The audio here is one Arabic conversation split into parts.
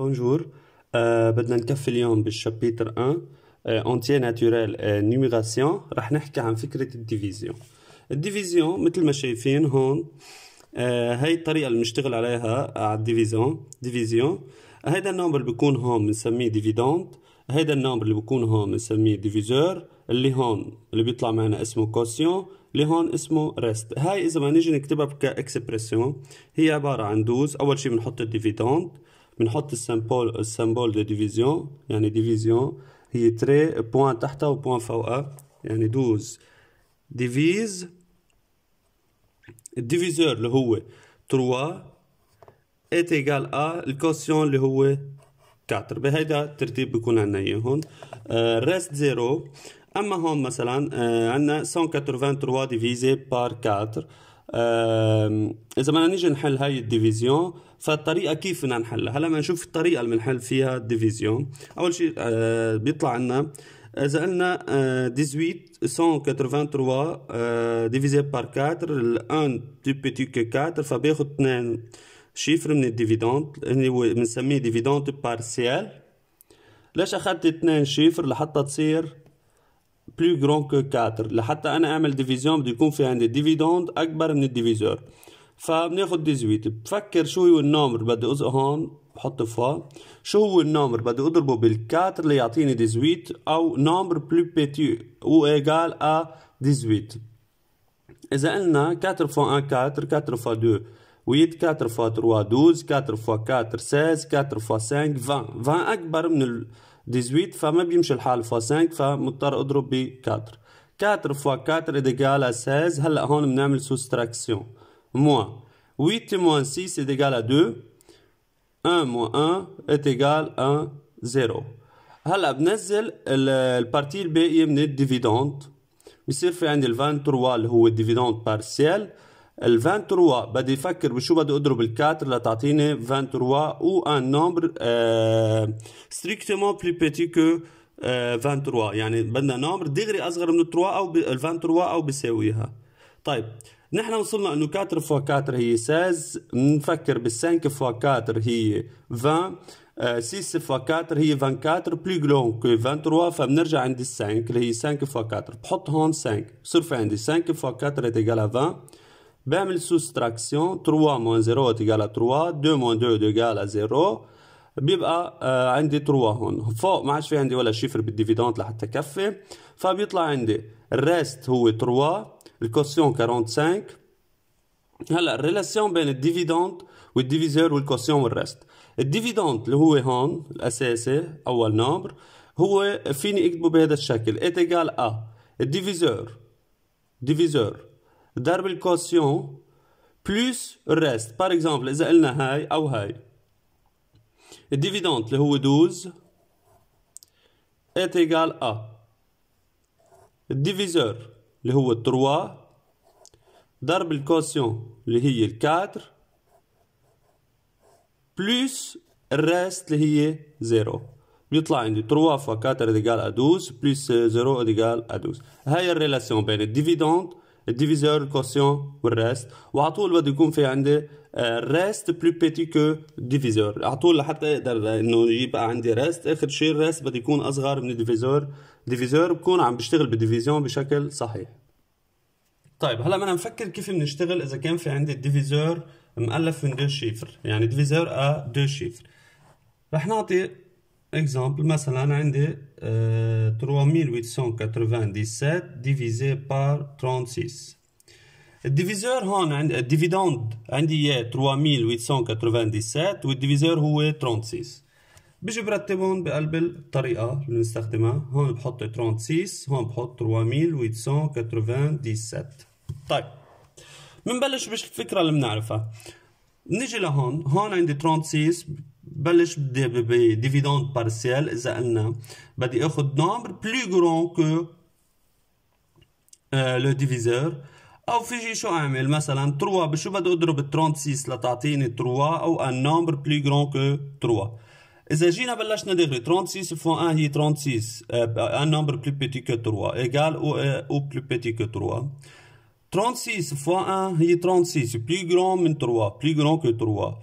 بونجور آه euh, بدنا نكفي اليوم بالشابيتر 1 اونتي ناتورال نيميغاسيون رح نحكي عن فكرة الديفيزيون الديفيزيون مثل ما شايفين هون آه هاي الطريقة اللي بنشتغل عليها آه، على الديفيزيون ديفيزيون هيدا النمبر اللي بيكون هون بنسميه ديفيدوند هيدا النمبر اللي بيكون هون بنسميه ديفيزور اللي هون اللي بيطلع معنا اسمه كوسيون اللي هون اسمه ريست هاي اذا ما نيجي نكتبها كاكسبرسيون هي عبارة عن دوز اول شيء بنحط الديفيدوند بنحط السامبول السامبول دو ديفيزيون يعني ديفيزيون هي تري بوان تحتها وبوان فوقها يعني دوز ديفيز الديفيزور اللي هو 3 ات ايجال ا الكوسيون اللي هو 4 بهيدا الترتيب بكون عندنا هون الريست زيرو اما هون مثلا آه، عندنا 183 ديفيزي بار 4 اذا بدنا نيجي نحل هاي الديفيزيون فالطريقه كيف بدنا نحلها هلا بدنا نشوف الطريقه اللي بنحل فيها الديفيزيون اول شيء آه، بيطلع عنا اذا قلنا 183 آه، آه، ديفيزي بار 4 ال 1 بتي بيتي كو 4 فباخذ 2 شيفر من الديفيدوند اللي هو بنسميه ديفيدوند بارسيال ليش اخذت 2 شيفر لحتى تصير بلو جرون كو 4 لحتى انا اعمل ديفيزيون بده يكون في عندي ديفيدوند اكبر من الديفيزور فبناخد 18 بفكر شو هو النومر بدي هون بحط فوا شو هو النومر بدي اضربه بالكاتر ليعطيني 18 او نومر بلو بيتي او ايجال ا 18 اذا قلنا 4 فوا 1 4 4 فوا 2 8 4 فوا 3 12 4 فوا 4 16 4 فوا 5 20 20 اكبر من ال 18 فما بيمشي الحال فوا 5 فمضطر اضرب ب 4 4 فوا 4 اديكال ا 16 هلا هون بنعمل سوستراكسيون موا 8 موان 6 اديكال ا 2 1 موان 1 اديكال 1 0 هلا بنزل البارتي الباقيه من الديفيدوند بصير في عندي ال 23 اللي هو الديفيدوند بارسيال ال 23 بدي افكر بشو بدي اضرب الكاتر لتعطيني 23 و ان نومبر ستريكتومون بلي بيتي كو 23 يعني بدنا نومبر دغري اصغر من 3 او ال 23 او بيساويها طيب نحن وصلنا انه 4 فوا 4 هي 16 نفكر بال 5 فوا 4 هي 20 6 فوا 4 هي 24 بلي غلون كو 23 فبنرجع عند ال 5 اللي هي 5 فوا 4 بحط هون 5 صرف عندي 5 فوا 4 ايجال 20 بعمل سوستراكسيون 3 موان 0 تقال 3 2 موان 2 تقال 0 بيبقى آه عندي 3 هون فوق ما عادش في عندي ولا شيفر بالديفيدونت لحتى كفي فبيطلع عندي الريست هو 3 الكوسيون 45 هلا الريلاسيون بين الديفيدونت والديفيزور والكوسيون والريست الديفيدونت اللي هو هون الاساسي اول نمبر هو فيني اكتبه بهذا الشكل اتيجال ا الديفيزور ديفيزور D'arbre quotient plus reste. Par exemple, il y dividende qui est 12 est égal à diviseur qui est 3. D'arbre de quotient qui est 4 plus reste qui est 0. 3 fois 4 est égal à 12 plus 0 est égal à 12. C'est relation qui ben, est dividende. الديفيزور الكوسيون والريست وعلى طول بده يكون في عندي ريست بلو بيتي كو ديفيزور على طول لحتى اقدر انه يبقى عندي ريست اخر شيء الريست بده يكون اصغر من الديفيزور ديفيزور بكون عم بشتغل بالديفيزيون بشكل صحيح طيب هلا بدنا نفكر كيف بنشتغل اذا كان في عندي الديفيزور مؤلف من دو شيفر يعني ديفيزور ا دو شيفر رح نعطي اكزامبل مثلا عندي 3897 ديفيزي بار 36 الديفيزور هون عندي الديفيدوند عندي اياه 3897 والديفيزور هو 36 بيجي برتبهم بقلب الطريقه اللي بنستخدمها هون بحط 36 هون بحط 3897 طيب بنبلش بالفكره اللي بنعرفها نيجي لهون هون عندي 36 un dividende partiel est un nombre plus grand que le diviseur. Il met un 3, il met un 36, il a un nombre plus grand que 3. Je dis que 36 fois 1 est euh, 36, un nombre plus petit que 3, égal ou plus petit que 3. 36 fois 1 est 36, plus grand que 3, plus grand que 3.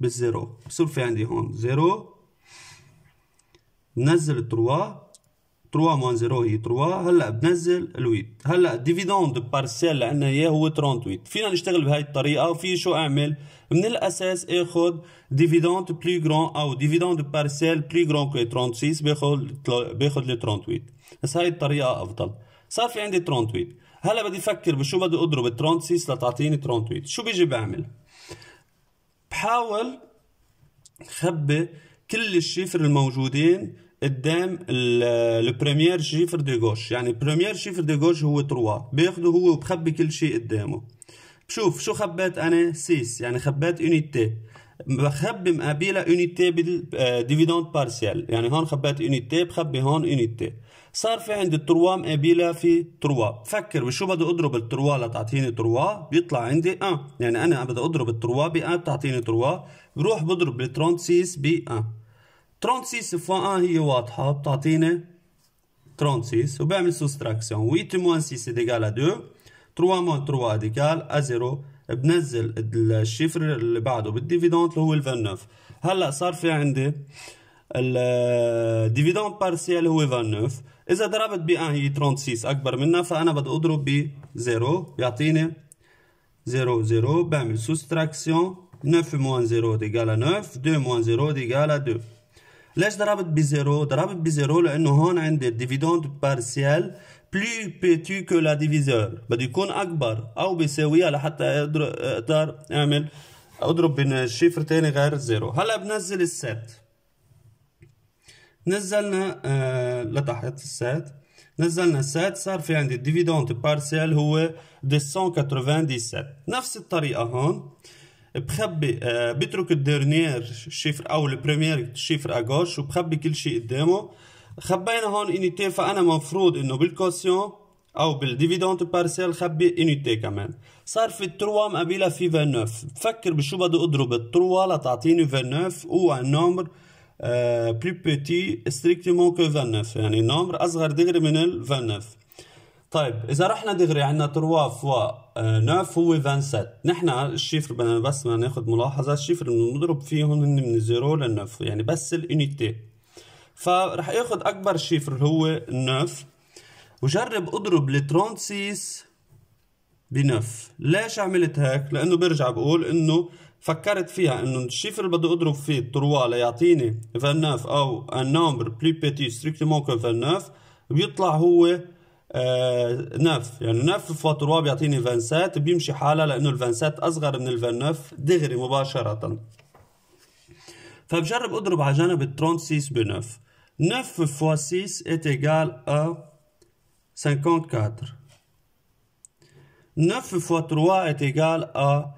بالزيرو بصير في عندي هون زيرو بنزل تروا تروا موان زيرو هي تروا هلا بنزل الويت هلا ديفيدوند بارسيال عندنا اياه هو 38 فينا نشتغل بهي الطريقه وفي شو اعمل من الاساس اخذ ديفيدوند بلي جران او ديفيدوند بارسيال بلي جران كو 36 باخذ باخذ ال 38 بس هاي الطريقه افضل صار في عندي 38 هلا بدي افكر بشو بدي اضرب 36 لتعطيني 38 شو بيجي بعمل بحاول خبي كل الشيفر الموجودين قدام البريمير شيفر دي جوش يعني البريمير شيفر دي جوش هو 3 بياخده هو وبخبي كل شيء قدامه بشوف شو خبيت انا سيس يعني خبيت يونيتي بخبي مقابلها يونيتي بالديفيدوند بارسيال يعني هون خبيت يونيتي بخبي هون يونيتي صار في عندي التروا مقابلها في تروا فكر بشو بدي اضرب التروا لتعطيني تروا بيطلع عندي 1 يعني انا بدي اضرب التروا ب 1 تعطيني تروا بروح بضرب ال 36 ب 1 36 فوا 1 هي واضحة بتعطيني 36 وبعمل سوستراكسيون 8 موان 6 ديغال 2 3 موان 3 ديغال 0 بنزل الشفر اللي بعده بالديفيدونت اللي هو ال 29 هلا صار في عندي الديفيدونت بارسيال هو 29 إذا ضربت ب 1 آه، هي 36 أكبر منها فأنا بدي أضرب ب 0 بيعطيني 0 0 بعمل سوستراكسيون 9 موان 0 ديجالا 9 2 موان 0 ديجالا 2 ليش ضربت ب 0 ضربت ب 0 لأنه هون عندي الديفيدوند بارسيال بلو بيتي كو لا ديفيزور بده يكون أكبر أو بيساويها لحتى أقدر أعمل أضرب بين شيفر تاني غير 0 هلا بنزل السيت نزلنا آه لتحت السات نزلنا السات صار في عندي الديفيدونت بارسيال هو 297 نفس الطريقة هون بخبي آه بترك الدرنير شيفر او البريمير شيفر اغوش وبخبي كل شيء قدامه خبينا هون انيتي فانا مفروض انه بالكوسيون او بالديفيدونت بارسيال خبي انيتي كمان صار في 3 مقابلها في 29 بفكر بشو بدي اضرب ال 3 لتعطيني 29 هو النمر بلو بيتي ستريكتومون كو 29 يعني نمبر اصغر دغري من ال 29 طيب اذا رحنا دغري عندنا 3 فوا 9 هو 27 نحن الشيفر بدنا بس ما ناخذ ملاحظه الشيفر بنضرب فيهم هن من 0 لل 9 يعني بس الانيتي فرح اخذ اكبر شيفر هو 9 وجرب اضرب ل 36 ب 9 ليش عملت هيك؟ لانه برجع بقول انه فكرت فيها انه الشيفر اللي بدي اضرب فيه تروا ليعطيني 29 او ان نومبر بلي بيتي ستريكتلي كو 29 بيطلع هو آه نف يعني نف فاتوروا بيعطيني 27 بيمشي حالها لانه ال 27 اصغر من ال 29 دغري مباشره فبجرب اضرب على جانب ال 36 ب 9 9 فوا 6 est égal à 54 9 فوا 3 ات égal ا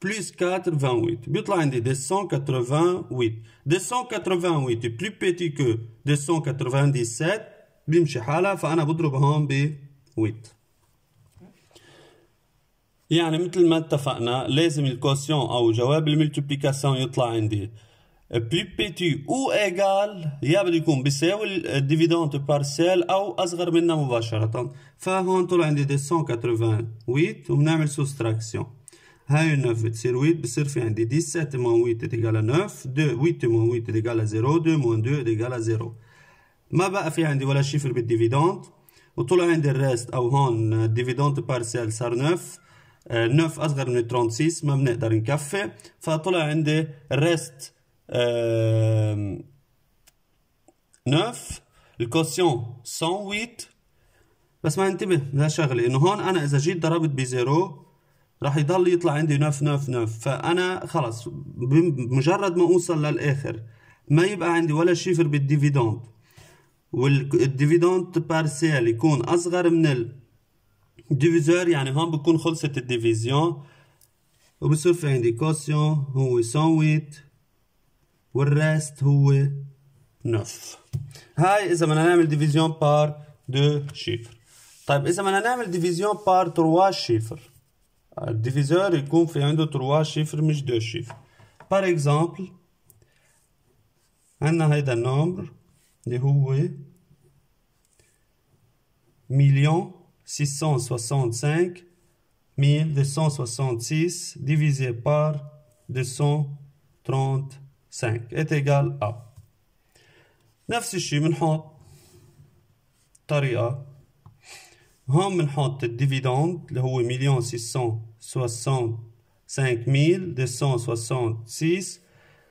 plus 88. بيطلع عندي 288 288 بلو بيتي كو 297 بيمشي حالها فأنا بضرب هون ب 8 يعني مثل ما اتفقنا لازم الكوسيون أو جواب الملتبليكاسيون يطلع عندي بلو بيتي أو إيجال يا بده يكون بيساوي الديفيدونت بارسيل أو أصغر منها مباشرة فهون طلع عندي 288 وبنعمل سوستراكسيون هاي 9 بتصير 8 بصير في عندي 17 موان 8 تيجال 9 2 8 موان 8 تيجال 0 2 موان 2 تيجال 0 ما بقى في عندي ولا شيفر بالديفيدونت وطلع عندي الريست او هون ديفيدونت بارسيال صار 9 9 اصغر من 36 ما بنقدر نكفي فطلع عندي الريست 9 الكوسيون 108 بس ما انتبه لا شغله انه هون انا اذا جيت ضربت بزيرو راح يضل يطلع عندي نف نف نف فانا خلص بمجرد ما اوصل للاخر ما يبقى عندي ولا شيفر بالديفيدوند والديفيدوند بارسيال يكون اصغر من الديفيزور يعني هون بكون خلصت الديفيزيون وبصير في عندي كوسيون هو سويت والريست هو نف هاي اذا بدنا نعمل ديفيزيون بار دو شيفر طيب اذا بدنا نعمل ديفيزيون بار تروا شيفر Le euh, diviseur est conféré en deux, trois chiffres, deux chiffres. Par exemple, un arrêt d'un nombre, 1 665 1 266 divisé par 235 est égal à 960 هون بنحط الديفيدوند اللي هو مليون 665266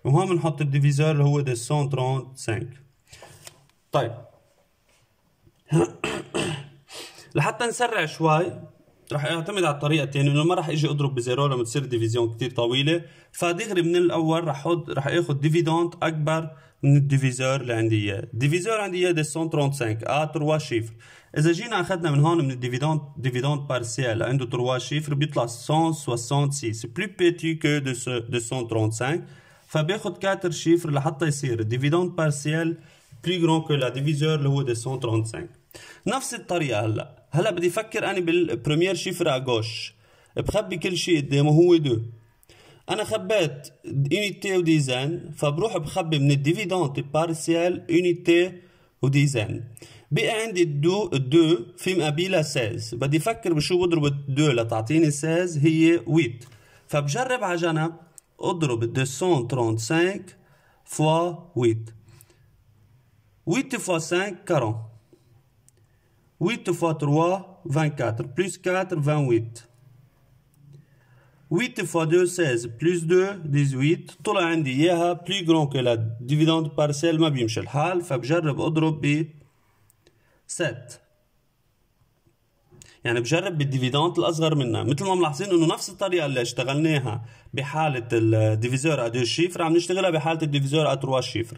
وهون بنحط الديفيزور اللي هو 235 طيب لحتى نسرع شوي رح اعتمد على الطريقتين الثانية انه ما رح اجي اضرب بزيرو لما تصير ديفيزيون كثير طويله فدغري من الاول رح احط رح اخذ ديفيدوند اكبر من الديفيزور اللي عندي اياه الديفيزور عندي اياه 235 ا 3 شيفر اذا جينا اخذنا من هون من الديفيدوند ديفيدوند بارسيال عنده 3 شيفر بيطلع 166 بلو بيتي كو 235 فباخذ 4 شيفر لحتى يصير الديفيدوند بارسيال بلو غران كو لا ديفيزور اللي هو 235 نفس الطريقه هلا هلا بدي افكر انا بالبريمير شيفر على جوش بخبي كل شيء قدامه هو 2 انا خبيت يونيتي وديزان فبروح بخبي من الديفيدونت بارسيال يونيتي وديزان بقى عندي الدو الدو في مقابلها 16 بدي افكر بشو بضرب الدو لتعطيني 16 هي 8 فبجرب على جنب اضرب 235 فوا 8 8 فوا 5 40 8 فوا 3 24 بلس 4 28 8 fois 2, 16 plus 2 18 طلع عندي اياها بلي جرون كو لا ديفيدوند بارسيل ما بيمشي الحال فبجرب اضرب ب 7 يعني بجرب بالديفيدوند الاصغر منها مثل ما ملاحظين انه نفس الطريقه اللي اشتغلناها بحاله الديفيزور ا دو شيفر عم نشتغلها بحاله الديفيزور ا تروا شيفر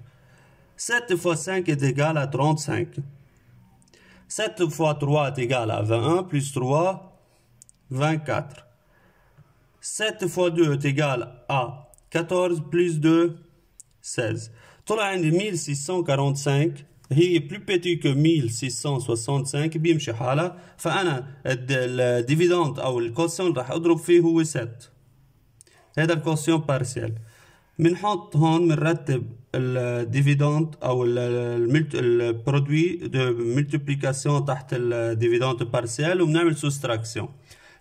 7 fois 5 est 35 7 fois 3 est 21 plus 3 24 7 fois 2 est égal à 14 plus 2, 16. Totalement 1645 est plus petit que 1665, bien sûr. Alors, faîne le dividende ou le quotient, je vais adrober fait 7. C'est la question partielle. Maintenant, on mettra le dividende ou le produit de multiplication sous la dividende partielle ou même une soustraction.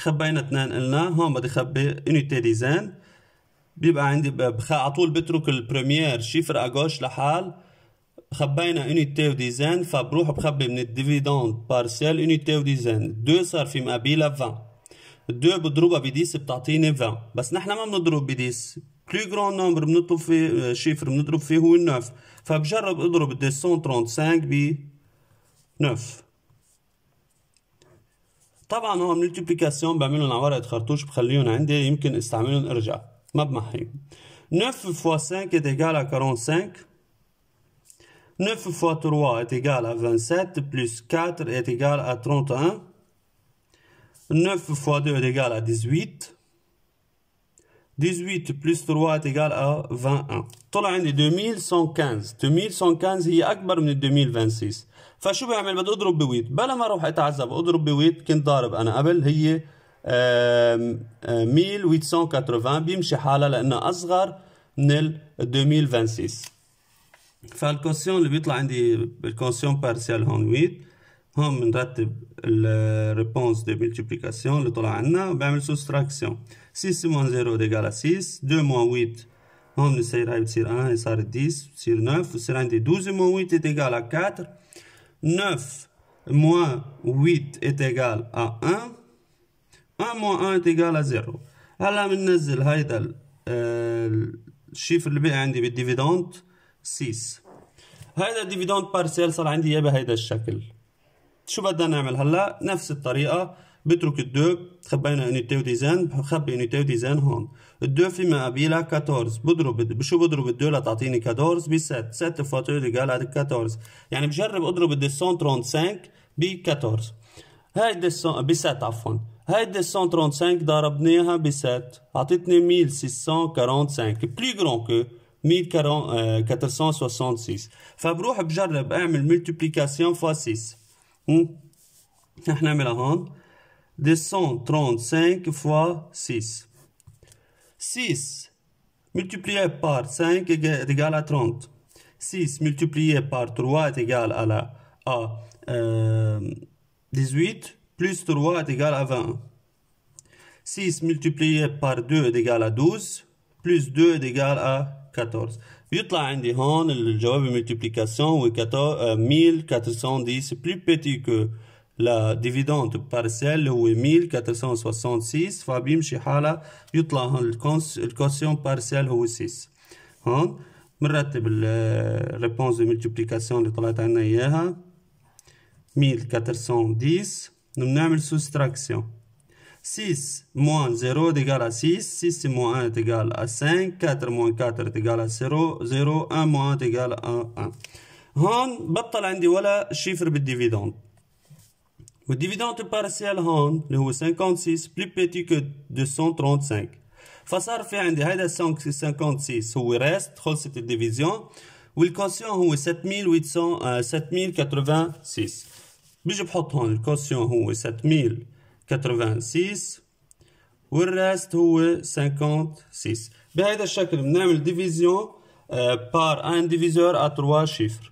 خبينا اثنين قلنا هون بدي اخبي يونيتي ديزاين بيبقى عندي بخ... على طول بترك البريمير شيفر اغوش لحال خبينا يونيتي وديزاين فبروح بخبي من الديفيدوند بارسيال يونيتي وديزاين 2 صار في مقابلها 20 2 بضربها بديس بتعطيني 20 بس نحن ما بنضرب بديس بلو جرون نمبر بنطلب فيه شيفر آه، بنضرب فيه هو 9 فبجرب اضرب 235 ب 9 طبعا هو من ملتيبليكاسيون بعملهم على ورقه خرطوش بخليهم عندي يمكن استعملهم ارجع ما بمحيهم 9 فوا 5 est égal à 45 9 fois 3 est égal à 27, plus 4 est égal à 31. 9 fois 2 est égal à 18. 18 plus 3 est égal à 21. طلع عندي 2115. 2115 هي أكبر من 2026. فشو بيعمل بده يضرب بويت بلا ما اروح اتعذب اضرب بويت كنت ضارب انا قبل هي 1880 بيمشي حالها لانه اصغر من ال 2026 فالكونسيون اللي بيطلع عندي بالكونسيون بارسيال هون ويت هون بنرتب الريبونس دي ملتيبليكاسيون اللي طلع عنا وبعمل سوستراكسيون 6 موان 0 ديجال 6 2 موان 8 هون بنصير هاي بتصير 1 صارت 10 بتصير 9 بصير عندي 12 موان 8 ديجال 4 9 moins 8 est égal à 1 1 moins 1 est égal à 0 هلا بننزل هيدا الشيفر اللي بقى عندي بالديفيدوند 6 هيدا الديفيدوند بارسيل صار عندي اياه بهيدا الشكل شو بدنا نعمل هلا نفس الطريقه بترك الدو تخبينا انيتي وديزان بخبي يعني انيتي يعني وديزان هون الدو في ما قبيلة 14 بضرب بشو بضرب الدو لتعطيني 14 ب 7 7 فاتور على 14 يعني بجرب اضرب الدي 135 ب 14 هيدي ب 7 عفوا هيدي 135 ضربناها ب 7 اعطتني 1645 بلي جرون كو 1466 فبروح بجرب اعمل ملتيبليكاسيون فوا 6 رح نعملها هون 235 fois 6. 6 multiplié par 5 est égal à 30. 6 multiplié par 3 est égal à, 18, plus 3 est égal à 20. 6 multiplié par 2 est égal à 12, plus 2 est égal à 14. يطلع عندي هون الجواب multiplication est 1410 euh, plus petit que la dividende بارسيال اللي Fabim 1466 فبيم حالة يطلع هون الكوسيون بارسيال هو 6 هون بنرتب الريبونس دو ملتيبليكاسيون اللي طلعت عنا اياها 1410 بنعمل سوستراكسيون 6 moins 0 est égal à 6, 6 moins 1 est égal à 5, 4 moins 4 est égal à 0, 0, 1 moins 1 est égal à 1. هون بطل عندي ولا شيفر dividende le dividende partiel HON, le 56, plus petit que 235. Fassar fait un dehaïd 56, où il reste, trop cette division, où quotient caution est 7086. Puis je prends le caution est 7086, où il reste, où 56. cette façon, on fait la division euh, par un diviseur à trois chiffres.